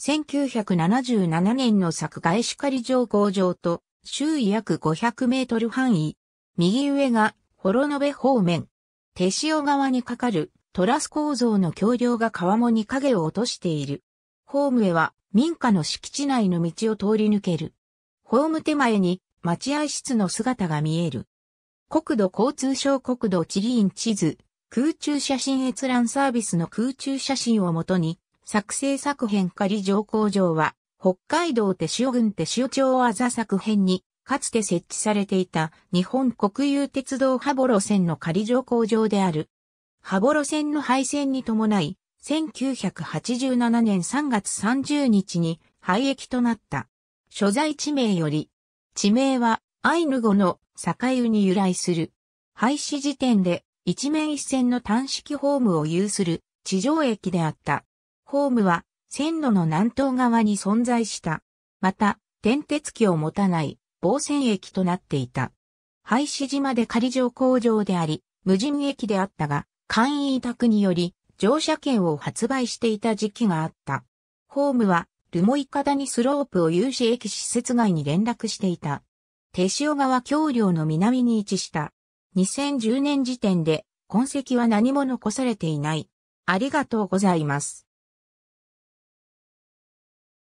1977年の作外しかり上工場と、周囲約500メートル範囲。右上が、幌延方面。手塩側にかかる、トラス構造の橋梁が川面に影を落としている。ホームへは、民家の敷地内の道を通り抜ける。ホーム手前に、待合室の姿が見える。国土交通省国土地理院地図、空中写真閲覧サービスの空中写真をもとに、作成作編仮上工場は、北海道手塩郡手塩町あざ作編に、かつて設置されていた日本国有鉄道羽幌線の仮上工場である。羽幌線の廃線に伴い、1987年3月30日に廃駅となった。所在地名より、地名はアイヌ語の境湯に由来する。廃止時点で一面一線の単式ホームを有する地上駅であった。ホームは線路の南東側に存在した。また、転鉄機を持たない防線駅となっていた。廃止島で仮乗工場であり、無人駅であったが、簡易委託により乗車券を発売していた時期があった。ホームはルモイカダにスロープを有志駅施設外に連絡していた。手塩川橋梁の南に位置した。2010年時点で痕跡は何も残されていない。ありがとうございます。